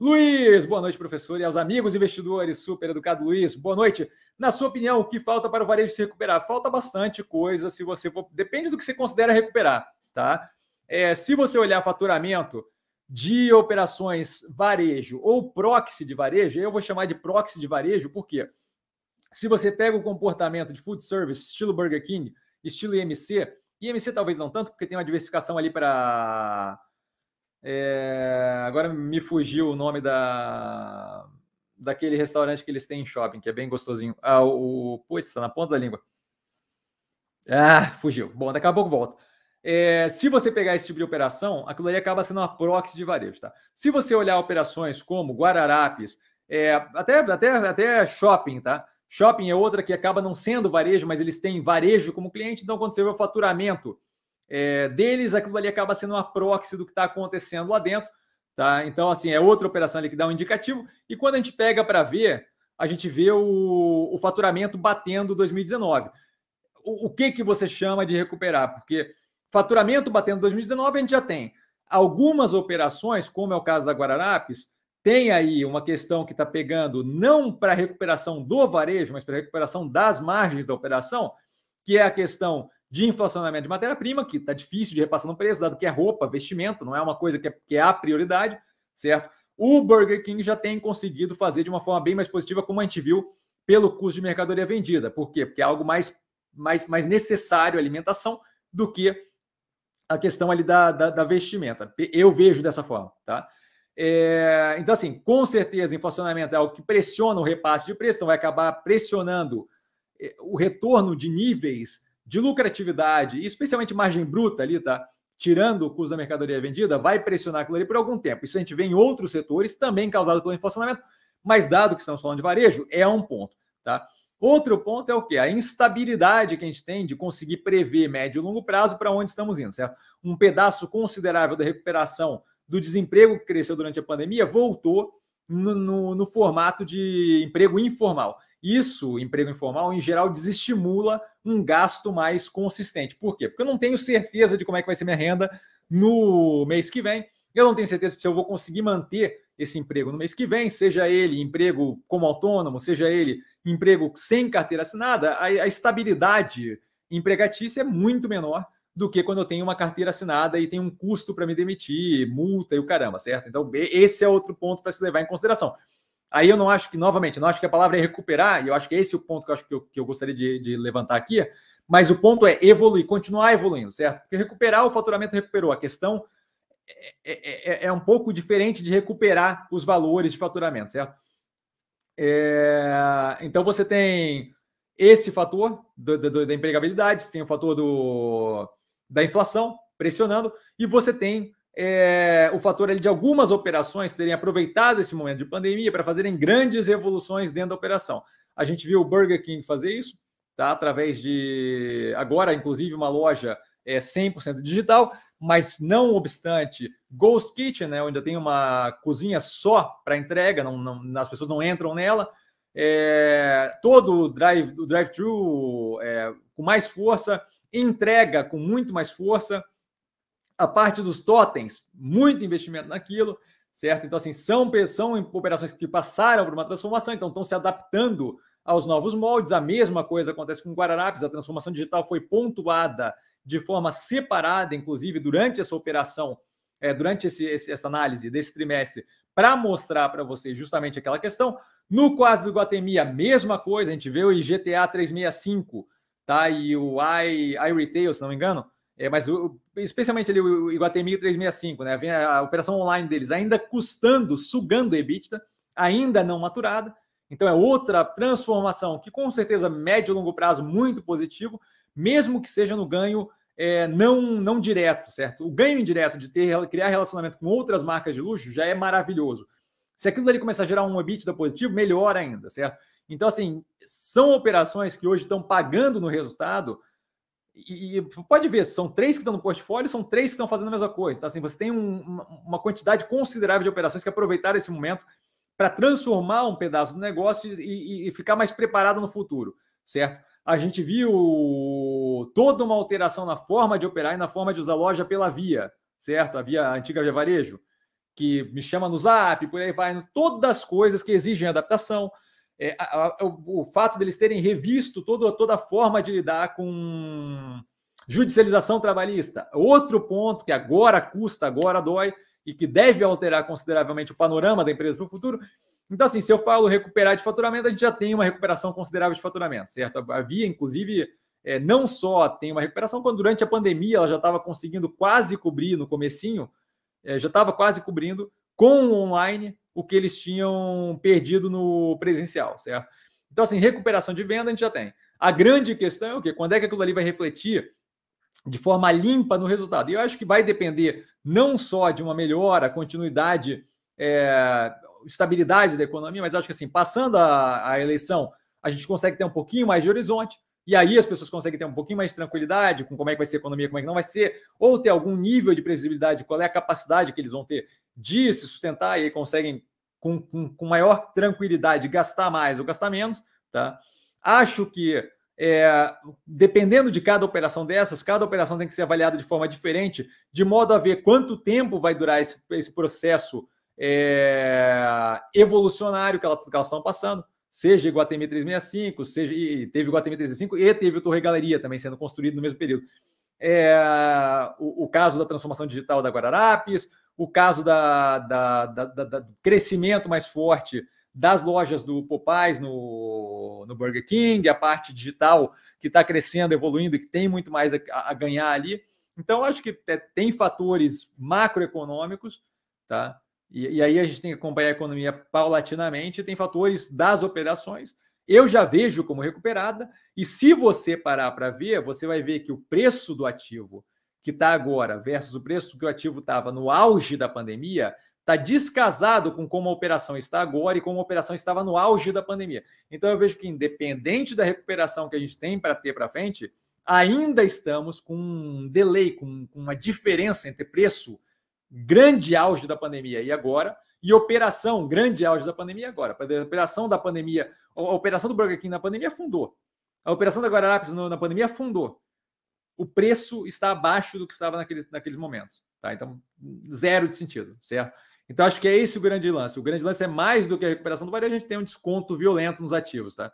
Luiz, boa noite, professor, e aos amigos investidores, super educado Luiz, boa noite. Na sua opinião, o que falta para o varejo se recuperar? Falta bastante coisa, se você for. Depende do que você considera recuperar, tá? É, se você olhar faturamento de operações varejo ou proxy de varejo, eu vou chamar de proxy de varejo, porque se você pega o comportamento de food service, estilo Burger King, estilo IMC, IMC talvez não tanto, porque tem uma diversificação ali para. É agora me fugiu o nome da daquele restaurante que eles têm em shopping, que é bem gostosinho. Ah, o putz, tá na ponta da língua. Ah, fugiu. Bom, daqui a pouco volta. É, se você pegar esse tipo de operação, aquilo ali acaba sendo uma proxy de varejo, tá? Se você olhar operações como Guararapes, é, até, até, até shopping, tá? Shopping é outra que acaba não sendo varejo, mas eles têm varejo como cliente, então quando você vê o faturamento é, deles, aquilo ali acaba sendo uma proxy do que está acontecendo lá dentro. Tá? Então, assim, é outra operação ali que dá um indicativo. E quando a gente pega para ver, a gente vê o, o faturamento batendo 2019. O, o, que, que você chama de recuperar? Porque faturamento batendo 2019 a gente já tem. Algumas operações, como é o caso da Guararapes, tem aí uma questão que está pegando não para recuperação do varejo, mas para recuperação das margens da operação, que é a questão de inflacionamento de matéria-prima, que está difícil de repassar no preço, dado que é roupa, vestimento, não é uma coisa que é, que é a prioridade, certo? O Burger King já tem conseguido fazer de uma forma bem mais positiva, como a gente viu, pelo custo de mercadoria vendida. Por quê? Porque é algo mais, mais, mais necessário alimentação do que a questão ali da, da, da vestimenta. Eu vejo dessa forma, tá? É, então, assim, com certeza, inflacionamento é algo que pressiona o repasse de preço, então vai acabar pressionando é, o retorno de níveis de lucratividade, especialmente margem bruta ali, tá? Tirando o custo da mercadoria vendida, vai pressionar aquilo ali por algum tempo. Isso a gente vê em outros setores, também causado pelo inflacionamento, mas dado que estamos falando de varejo, é um ponto, tá? Outro ponto é o que? A instabilidade que a gente tem de conseguir prever médio e longo prazo para onde estamos indo, certo? Um pedaço considerável da recuperação do desemprego que cresceu durante a pandemia voltou no, no, no formato de emprego informal. Isso, emprego informal, em geral, desestimula um gasto mais consistente. Por quê? Porque eu não tenho certeza de como é que vai ser minha renda no mês que vem. Eu não tenho certeza se eu vou conseguir manter esse emprego no mês que vem, seja ele emprego como autônomo, seja ele emprego sem carteira assinada, a, a estabilidade empregatícia é muito menor do que quando eu tenho uma carteira assinada e tem um custo para me demitir, multa e o caramba, certo? Então, esse é outro ponto para se levar em consideração. Aí eu não acho que, novamente, eu não acho que a palavra é recuperar, e eu acho que é esse o ponto que eu, acho que eu, que eu gostaria de, de levantar aqui, mas o ponto é evoluir, continuar evoluindo, certo? Porque recuperar o faturamento recuperou. A questão é, é, é, é um pouco diferente de recuperar os valores de faturamento, certo? É, então você tem esse fator do, do, da empregabilidade, você tem o fator do, da inflação pressionando, e você tem é, o fator ali de algumas operações terem aproveitado esse momento de pandemia para fazerem grandes revoluções dentro da operação. A gente viu o Burger King fazer isso, tá? Através de agora, inclusive, uma loja é 100% digital, mas não obstante, Ghost Kitchen, né, onde tem uma cozinha só para entrega, não, não, as pessoas não entram nela. É, todo o drive, o drive-thru é, com mais força, entrega com muito mais força. A parte dos totens, muito investimento naquilo, certo? Então, assim, são, são operações que passaram por uma transformação, então estão se adaptando aos novos moldes. A mesma coisa acontece com Guararapes, a transformação digital foi pontuada de forma separada, inclusive durante essa operação, é, durante esse, esse, essa análise desse trimestre, para mostrar para vocês justamente aquela questão. No quase do Guatemi, a mesma coisa, a gente vê o IGTA 365, tá? E o i, iRetail, se não me engano, é, mas o, especialmente ali o Iguatemi 365, né? Vem a, a, operação online deles ainda custando, sugando EBITDA, ainda não maturada. Então é outra transformação que com certeza médio e longo prazo muito positivo, mesmo que seja no ganho é, não, não direto, certo? O ganho indireto de ter criar relacionamento com outras marcas de luxo já é maravilhoso. Se aquilo dali começar a gerar um EBITDA positivo, melhor ainda, certo? Então, assim, são operações que hoje estão pagando no resultado e, pode ver, são três que estão no portfólio, são três que estão fazendo a mesma coisa. Tá? Assim, você tem um, uma quantidade considerável de operações que aproveitaram esse momento para transformar um pedaço do negócio e, e, e, ficar mais preparado no futuro, certo? A gente viu toda uma alteração na forma de operar e na forma de usar loja pela via, certo? A via a antiga via varejo, que me chama no zap, por aí vai, todas as coisas que exigem adaptação, é, a, a, o, o fato deles terem revisto todo, toda a forma de lidar com judicialização trabalhista. Outro ponto que agora custa, agora dói, e que deve alterar consideravelmente o panorama da empresa para o futuro. Então, assim, se eu falo recuperar de faturamento, a gente já tem uma recuperação considerável de faturamento, certo? Havia, inclusive, é, não só tem uma recuperação, quando durante a pandemia ela já estava conseguindo quase cobrir no comecinho, é, já estava quase cobrindo com o online, o que eles tinham perdido no presencial, certo? Então, assim, recuperação de venda a gente já tem. A grande questão é o quê? Quando é que aquilo ali vai refletir de forma limpa no resultado? E eu acho que vai depender não só de uma melhora, continuidade, é, estabilidade da economia, mas acho que, assim, passando a, a eleição, a gente consegue ter um pouquinho mais de horizonte, e aí as pessoas conseguem ter um pouquinho mais de tranquilidade com como é que vai ser a economia, como é que não vai ser, ou ter algum nível de previsibilidade, qual é a capacidade que eles vão ter de se sustentar e aí conseguem com, com, com maior tranquilidade gastar mais ou gastar menos. Tá? Acho que é, dependendo de cada operação dessas, cada operação tem que ser avaliada de forma diferente, de modo a ver quanto tempo vai durar esse, esse processo é, evolucionário que, ela, que elas estão passando, seja Iguatemi 365, seja, e teve Iguatemi 365 e teve o Torre Galeria também sendo construído no mesmo período. É, o, o, caso da transformação digital da Guararapes, o caso da, da, da, da do crescimento mais forte das lojas do Popeyes no, no Burger King, a parte digital que está crescendo, evoluindo e que tem muito mais a, a ganhar ali. Então, acho que é, tem fatores macroeconômicos, tá? E, e, aí a gente tem que acompanhar a economia paulatinamente, tem fatores das operações. Eu já vejo como recuperada, e se você parar para ver, você vai ver que o preço do ativo que está agora versus o preço que o ativo estava no auge da pandemia, está descasado com como a operação está agora e como a operação estava no auge da pandemia. Então eu vejo que, independente da recuperação que a gente tem para ter para frente, ainda estamos com um delay, com, com uma diferença entre preço, grande auge da pandemia e agora, e operação, grande auge da pandemia agora. A operação da pandemia, a operação do Burger King na pandemia fundou. A operação da Guararapes na pandemia fundou o preço está abaixo do que estava naqueles, naqueles momentos. Tá? Então, zero de sentido, certo? Então, acho que é esse o grande lance. O grande lance é mais do que a recuperação do varejo, a gente tem um desconto violento nos ativos, tá?